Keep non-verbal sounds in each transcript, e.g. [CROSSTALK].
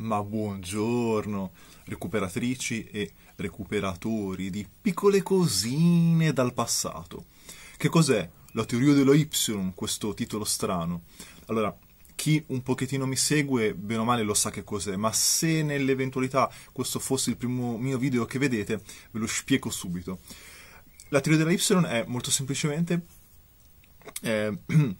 ma buongiorno, recuperatrici e recuperatori di piccole cosine dal passato. Che cos'è la teoria dello Y, questo titolo strano? Allora, chi un pochettino mi segue, bene o male lo sa che cos'è, ma se nell'eventualità questo fosse il primo mio video che vedete, ve lo spiego subito. La teoria della Y è molto semplicemente eh, [CLEARS THROAT]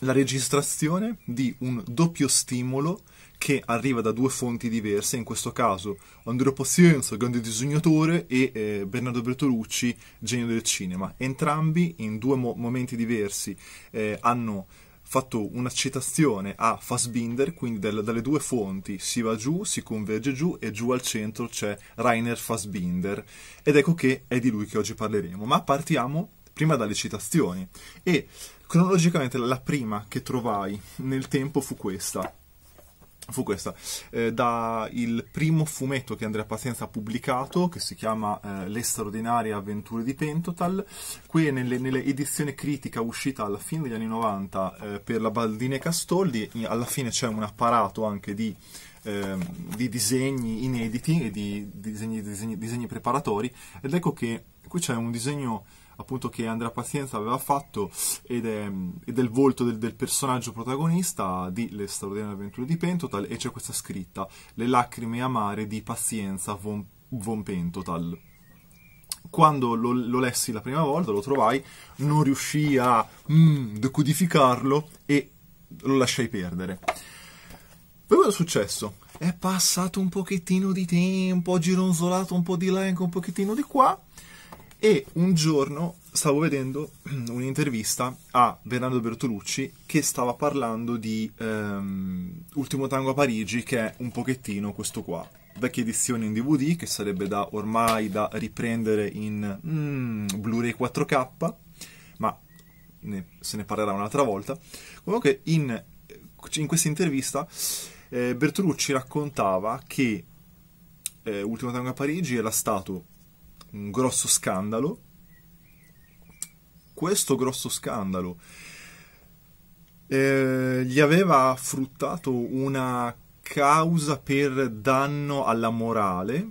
la registrazione di un doppio stimolo che arriva da due fonti diverse, in questo caso Andrea Pazienza, grande disegnatore, e eh, Bernardo Bertolucci, genio del cinema. Entrambi in due mo- momenti diversi eh, hanno fatto una citazione a Fassbinder, quindi del, dalle due fonti si va giù, si converge giù e giù al centro c'è Rainer Fassbinder. Ed ecco che è di lui che oggi parleremo. Ma partiamo prima dalle citazioni. E cronologicamente la prima che trovai nel tempo fu questa fu questa, eh, dal primo fumetto che Andrea Pazienza ha pubblicato, che si chiama eh, Le straordinarie avventure di Pentotal, qui nelle, edizioni critica uscita alla fine degli anni 90 eh, per la Baldine Castoldi, alla fine c'è un apparato anche di, ehm, di disegni inediti e di, di disegni, disegni, disegni preparatori, ed ecco che qui c'è un disegno appunto che Andrea Pazienza aveva fatto ed è, ed è il volto del, del, personaggio protagonista di Le straordinarie avventure di Pentotal e c'è questa scritta Le lacrime amare di Pazienza von, von Pentotal quando lo, lo, lessi la prima volta, lo trovai, non riuscii a mm, decodificarlo e lo lasciai perdere. Poi cosa è successo? È passato un pochettino di tempo, ho gironzolato un po' di là e anche un pochettino di qua, e un giorno stavo vedendo [CLEARS THROAT] un'intervista a Bernardo Bertolucci che stava parlando di um, Ultimo Tango a Parigi, che è un pochettino questo qua. Vecchia edizione in DVD, che sarebbe da ormai da riprendere in mm, Blu-ray 4K, ma ne, se ne parlerà un'altra volta. Comunque, in, in questa intervista eh, Bertolucci raccontava che eh, Ultimo Tango a Parigi era stato un grosso scandalo. Questo grosso scandalo eh, gli aveva fruttato una causa per danno alla morale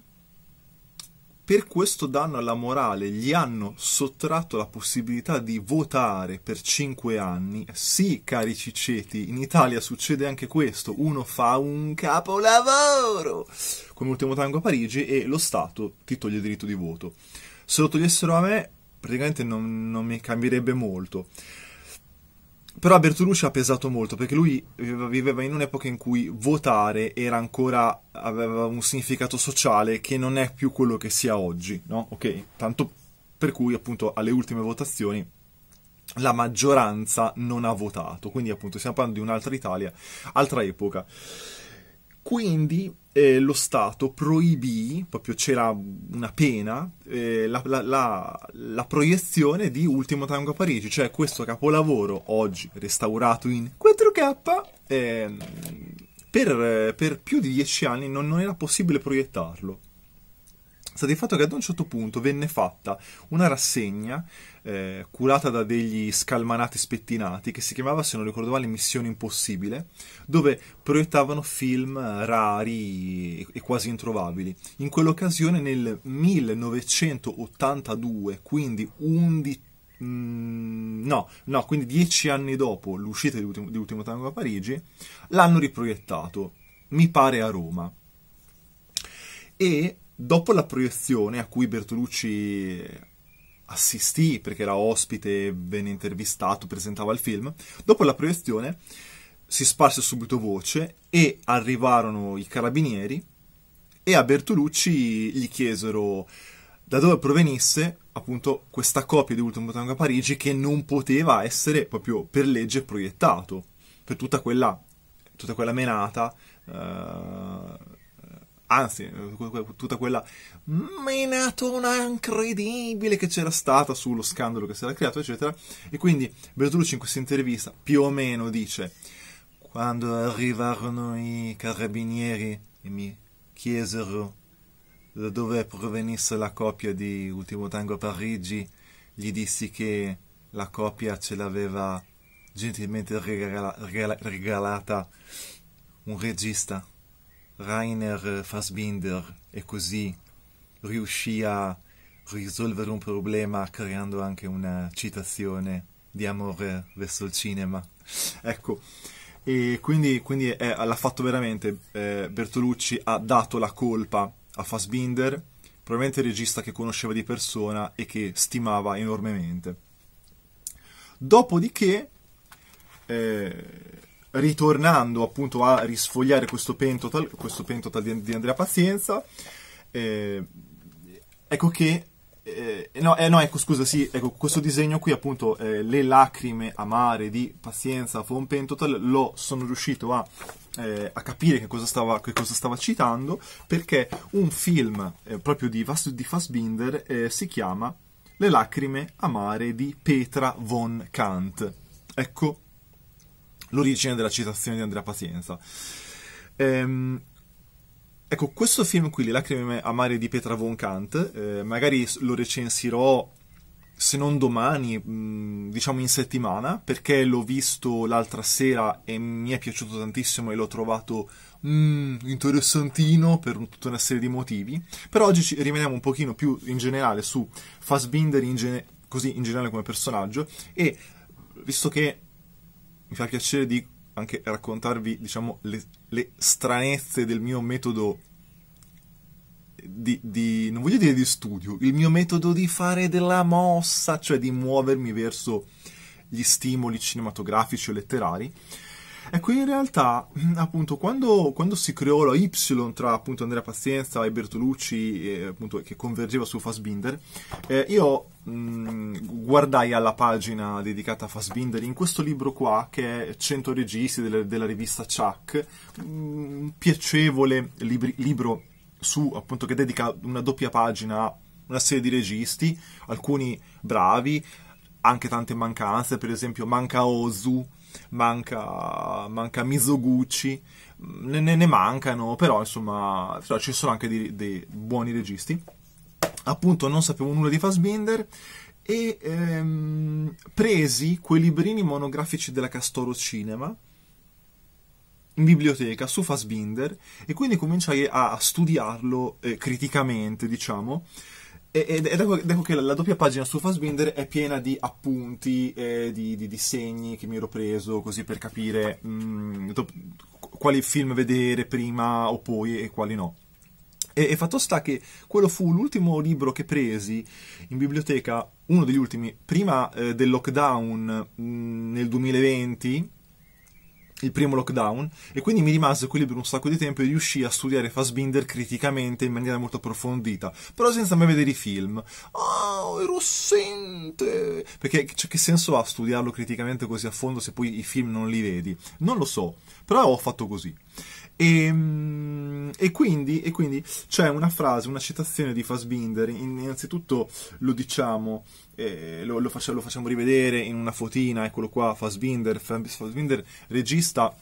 per questo danno alla morale gli hanno sottratto la possibilità di votare per cinque anni. Sì, cari ciceti, in Italia succede anche questo, uno fa un capolavoro come ultimo tango a Parigi e lo Stato ti toglie il diritto di voto. Se lo togliessero a me, praticamente non, non mi cambierebbe molto. Però Bertolucci ha pesato molto perché lui viveva in un'epoca in cui votare era ancora aveva un significato sociale che non è più quello che si ha oggi, no? Ok, tanto per cui appunto alle ultime votazioni la maggioranza non ha votato, quindi appunto stiamo parlando di un'altra Italia, altra epoca. Quindi eh, lo Stato proibì, proprio c'era una pena, eh, la, la, la, la, proiezione di Ultimo Tango a Parigi, cioè questo capolavoro oggi restaurato in 4K. Eh, per, per, più di dieci anni non, non era possibile proiettarlo sta di fatto che ad un certo punto venne fatta una rassegna eh, curata da degli scalmanati spettinati che si chiamava, se non ricordo male, Missione Impossibile, dove proiettavano film eh, rari e quasi introvabili. In quell'occasione, nel 1982, quindi 11 mm, no, no, quindi dieci anni dopo l'uscita di Ultimo, di Ultimo Tango a Parigi, l'hanno riproiettato, mi pare a Roma. E Dopo la proiezione a cui Bertolucci assistì perché era ospite, venne intervistato, presentava il film, dopo la proiezione si sparse subito voce e arrivarono i carabinieri e a Bertolucci gli chiesero da dove provenisse appunto questa copia di Ultimo Tango a Parigi che non poteva essere proprio per legge proiettato per tutta quella, tutta quella menata eh, anzi, tutta quella menatona incredibile che c'era stata sullo scandalo che si era creato, eccetera. E quindi Bertolucci in questa intervista più o meno dice: Quando arrivarono i carabinieri e mi chiesero da dove provenisse la coppia di Ultimo Tango a Parigi, gli dissi che la coppia ce l'aveva gentilmente regala- regala- regalata un regista Rainer eh, Fassbinder e così riuscì a risolvere un problema creando anche una citazione di amore verso il cinema. Ecco, e quindi, quindi è, eh, l'ha fatto veramente, eh, Bertolucci ha dato la colpa a Fassbinder, probabilmente il regista che conosceva di persona e che stimava enormemente. Dopodiché, eh, ritornando appunto a risfogliare questo pentotal, questo pentotal di, di Andrea Pazienza, eh, ecco che eh, no, eh, no, ecco, scusa, sì, ecco, questo disegno qui, appunto, eh, le lacrime amare di Pazienza von Pentotal, lo sono riuscito a, eh, a capire che cosa, stava, che cosa, stava, citando, perché un film eh, proprio di, di Fassbinder eh, si chiama Le lacrime amare di Petra von Kant. Ecco, l'origine della citazione di Andrea Pazienza. Ehm, ecco, questo film qui, Le lacrime amare di Petra von Kant, eh, magari lo recensirò se non domani, mh, mm, diciamo in settimana, perché l'ho visto l'altra sera e mi è piaciuto tantissimo e l'ho trovato mh, mm, interessantino per tutta una serie di motivi. Però oggi ci rimaniamo un pochino più in generale su Fassbinder in, gene- così in generale come personaggio e visto che mi fa piacere di anche raccontarvi diciamo, le, le, stranezze del mio metodo di, di, non voglio dire di studio, il mio metodo di fare della mossa, cioè di muovermi verso gli stimoli cinematografici o letterari. Ecco, in realtà, [CLEARS THROAT] appunto, quando, quando si creò la Y tra appunto Andrea Pazienza e Bertolucci, eh, appunto, che convergeva su Fassbinder, eh, io Mm, guardai alla pagina dedicata a Fassbinder in questo libro qua che è 100 registi della, della rivista Chuck un mm, piacevole libri, libro su appunto che dedica una doppia pagina a una serie di registi alcuni bravi anche tante mancanze per esempio manca Ozu manca, manca Mizoguchi mm, ne, ne, mancano però insomma però ci sono anche dei, dei buoni registi appunto non sapevo nulla di Fassbinder e ehm, presi quei librini monografici della Castoro Cinema in biblioteca su Fassbinder e quindi cominciai a studiarlo eh, criticamente, diciamo. Ecco, ed ecco che la doppia pagina su Fassbinder è piena di appunti, eh, di, di, disegni che mi ero preso così per capire mh, mm, quali film vedere prima o poi e quali no. E, e fatto sta che quello fu l'ultimo libro che presi in biblioteca, uno degli ultimi, prima eh, del lockdown mh, mm, nel 2020, il primo lockdown, e quindi mi rimase quel libro un sacco di tempo e riuscii a studiare Fassbinder criticamente in maniera molto approfondita, però senza mai vedere i film. Oh, ero assente! Perché cioè, che senso ha studiarlo criticamente così a fondo se poi i film non li vedi? Non lo so, però ho fatto così. E, ehm, e, quindi, e quindi c'è una frase, una citazione di Fassbinder, innanzitutto lo diciamo, eh, lo, lo, facciamo, lo, facciamo, rivedere in una fotina, eccolo qua, Fassbinder, Fassbinder regista,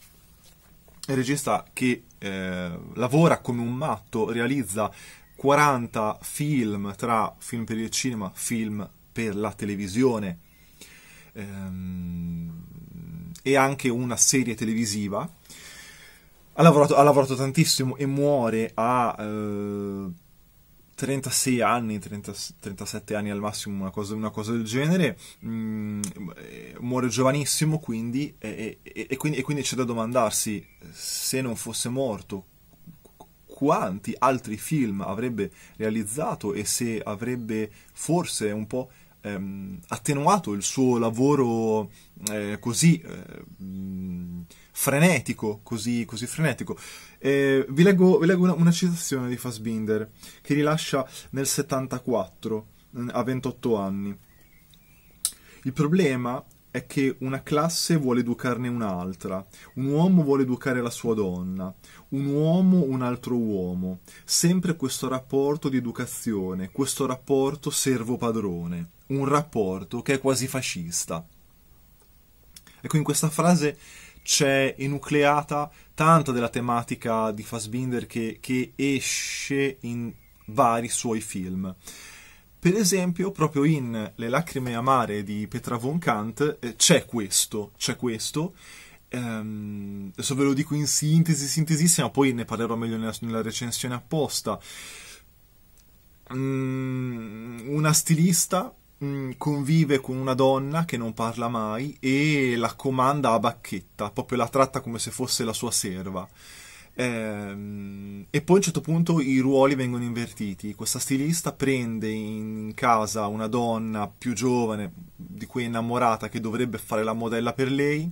regista che eh, lavora come un matto, realizza 40 film tra film per il cinema, film per la televisione ehm, e anche una serie televisiva ha lavorato, ha lavorato tantissimo e muore a eh, 36 anni, 30, 37 anni al massimo, una cosa, una cosa del genere, mm, eh, muore giovanissimo quindi e, e, e quindi e quindi c'è da domandarsi se non fosse morto quanti altri film avrebbe realizzato e se avrebbe forse un po' ehm, attenuato il suo lavoro eh, così eh, frenetico, così, così frenetico. Eh, vi leggo, vi leggo una, una, citazione di Fassbinder che rilascia nel 74 a 28 anni. Il problema è che una classe vuole educarne un'altra, un uomo vuole educare la sua donna, un uomo un altro uomo, sempre questo rapporto di educazione, questo rapporto servo-padrone un rapporto che è quasi fascista. Ecco, in questa frase c'è enucleata tanta della tematica di Fassbinder che, che esce in vari suoi film. Per esempio, proprio in Le lacrime amare di Petra von Kant eh, c'è questo, c'è questo. Ehm, adesso ve lo dico in sintesi, sintesissima, poi ne parlerò meglio nella, nella recensione apposta. Mm, una stilista Mm, convive con una donna che non parla mai e la comanda a bacchetta, proprio la tratta come se fosse la sua serva. Ehm, e poi a un certo punto i ruoli vengono invertiti. Questa stilista prende in casa una donna più giovane di cui è innamorata che dovrebbe fare la modella per lei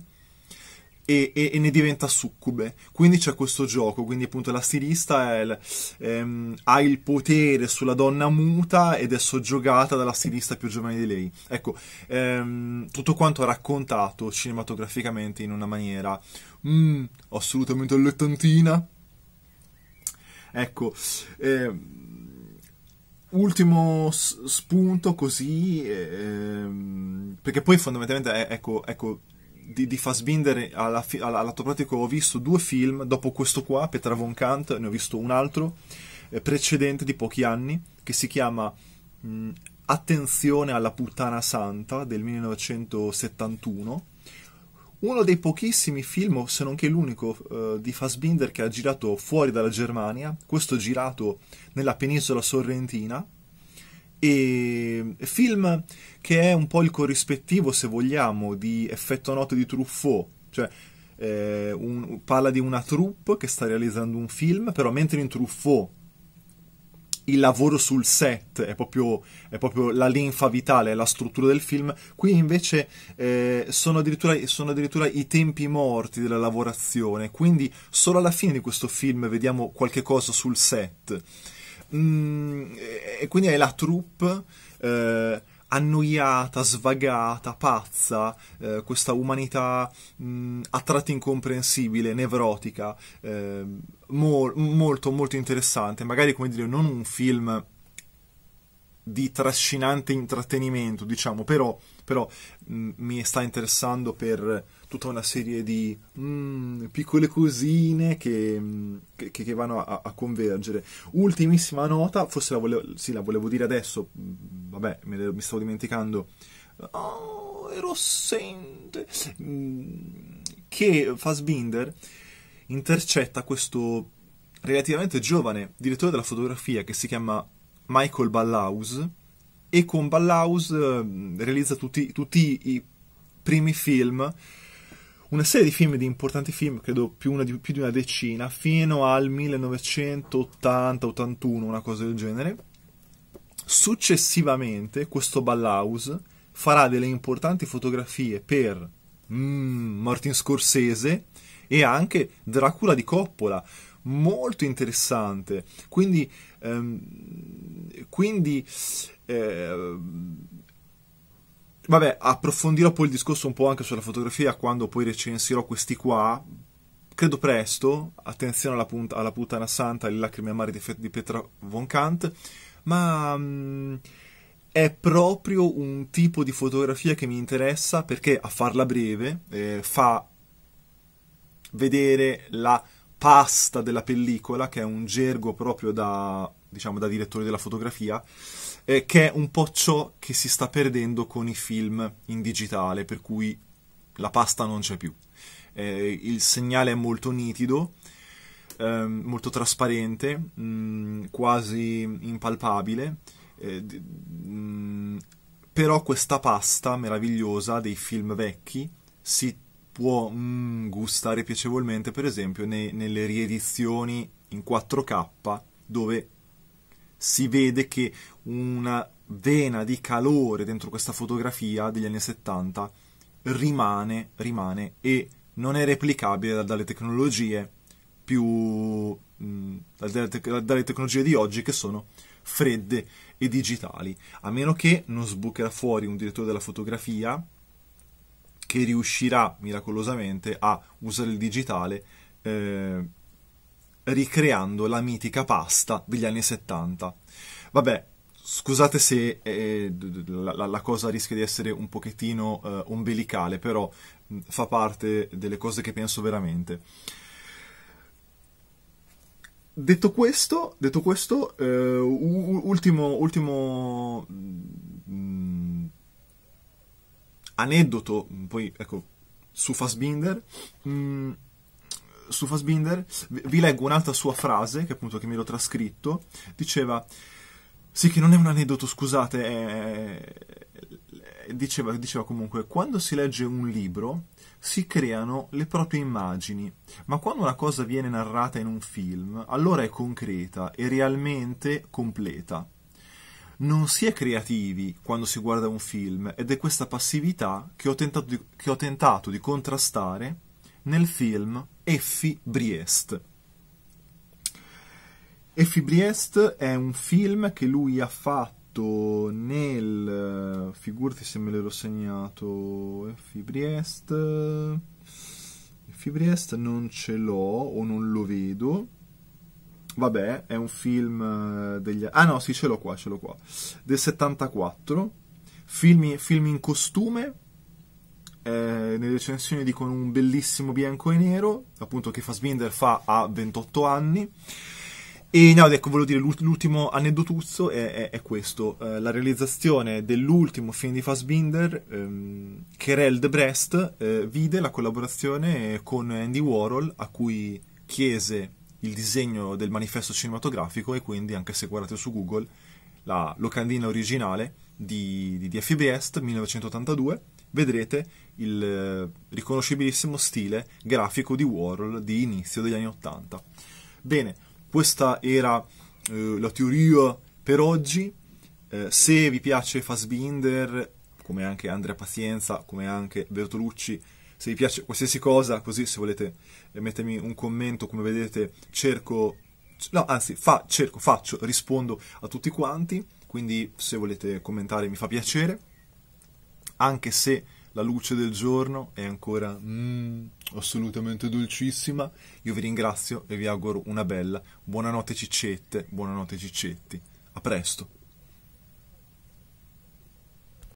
e, e, e, ne diventa succube. Quindi c'è questo gioco, quindi appunto la stilista il, ehm, ha il potere sulla donna muta ed è soggiogata dalla stilista più giovane di lei. Ecco, ehm, tutto quanto raccontato cinematograficamente in una maniera mm, assolutamente allettantina. Ecco, ehm, ultimo spunto così, ehm, perché poi fondamentalmente, è, ecco, ecco di, di Fassbinder alla, alla, lato pratico ho visto due film dopo questo qua, Petra von Kant, ne ho visto un altro eh, precedente di pochi anni che si chiama mh, mm, Attenzione alla puttana santa del 1971 uno dei pochissimi film, se non che l'unico, eh, di Fassbinder che ha girato fuori dalla Germania, questo girato nella penisola sorrentina, e film che è un po' il corrispettivo, se vogliamo, di Effetto noto di Truffaut, cioè eh, un, parla di una troupe che sta realizzando un film, però mentre in Truffaut il lavoro sul set è proprio, è proprio la linfa vitale, è la struttura del film, qui invece eh, sono, addirittura, sono addirittura i tempi morti della lavorazione, quindi solo alla fine di questo film vediamo qualche cosa sul set Mm, e quindi è la troupe eh, annoiata, svagata, pazza, eh, questa umanità mh, mm, a tratti incomprensibile, nevrotica, eh, mol- molto molto interessante, magari come dire non un film di trascinante intrattenimento, diciamo, però, però mh, mm, mi sta interessando per tutta una serie di mh, mm, piccole cosine che, mm, che, che vanno a, a, convergere. Ultimissima nota, forse la volevo, sì, la volevo dire adesso, vabbè, me, mi stavo dimenticando. Oh, ero assente. Che Fassbinder intercetta questo relativamente giovane direttore della fotografia che si chiama Michael Ballhaus e con Ballhaus eh, realizza tutti, tutti i primi film, una serie di film, di importanti film, credo più, una, di, più di una decina, fino al 1980-81, una cosa del genere. Successivamente questo Ballhaus farà delle importanti fotografie per mm, Martin Scorsese e anche Dracula di Coppola, molto interessante. Quindi, ehm, quindi eh, vabbè, approfondirò poi il discorso un po' anche sulla fotografia quando poi recensirò questi qua. Credo presto, attenzione alla, punt- alla puttana santa e le lacrime amare di, di Petra von Kant, ma mh, mm, è proprio un tipo di fotografia che mi interessa perché a farla breve eh, fa vedere la pasta della pellicola, che è un gergo proprio da, diciamo, da direttore della fotografia, eh, che è un po' ciò che si sta perdendo con i film in digitale, per cui la pasta non c'è più. Eh, il segnale è molto nitido, ehm, molto trasparente, mh, mm, quasi impalpabile, eh, mh, mm, però questa pasta meravigliosa dei film vecchi si può mm, gustare piacevolmente, per esempio, nei, nelle riedizioni in 4K dove si vede che una vena di calore dentro questa fotografia degli anni 70 rimane, rimane e non è replicabile dalle tecnologie più mm, dalle, dalle tecnologie di oggi che sono fredde e digitali, a meno che non sbucherà fuori un direttore della fotografia che riuscirà miracolosamente a usare il digitale eh, ricreando la mitica pasta degli anni 70. Vabbè, scusate se eh, la, la, cosa rischia di essere un pochettino eh, ombelicale, però mh, mm, fa parte delle cose che penso veramente. Detto questo, detto questo eh, ultimo, ultimo mh, mm, aneddoto, mm, poi ecco, su Fassbinder, mh, mm, su Fassbinder vi leggo un'altra sua frase, che appunto che mi ero trascritto, diceva, sì che non è un aneddoto, scusate, è, Diceva, diceva, comunque, quando si legge un libro si creano le proprie immagini, ma quando una cosa viene narrata in un film, allora è concreta e realmente completa non si è creativi quando si guarda un film ed è questa passività che ho tentato di, ho tentato di contrastare nel film Effi Briest. Effi Briest è un film che lui ha fatto nel... Eh, figurati se me l'ero segnato Effi Briest... Effi Briest non ce l'ho o non lo vedo Vabbè, è un film eh, degli... Ah no, sì, ce l'ho qua, ce l'ho qua. Del 74. Film, film in costume. Eh, nelle recensioni dicono un bellissimo bianco e nero, appunto che Fassbinder fa a 28 anni. E no, ecco, volevo dire, l'ultimo aneddoto è, è, è, questo, eh, la realizzazione dell'ultimo film di Fassbinder, ehm, Kerel de Brest eh, vide la collaborazione con Andy Warhol, a cui chiese il disegno del manifesto cinematografico e quindi anche se guardate su Google la locandina originale di, di, di FB Est 1982 vedrete il eh, riconoscibilissimo stile grafico di Warhol di inizio degli anni 80. Bene, questa era eh, la teoria per oggi. Eh, se vi piace Fassbinder, come anche Andrea Pazienza, come anche Bertolucci, se vi piace qualsiasi cosa, così se volete eh, mettermi un commento, come vedete cerco, no anzi fa, cerco, faccio, rispondo a tutti quanti, quindi se volete commentare mi fa piacere, anche se la luce del giorno è ancora mm, assolutamente dolcissima, io vi ringrazio e vi auguro una bella buonanotte ciccette, buonanotte ciccetti, a presto.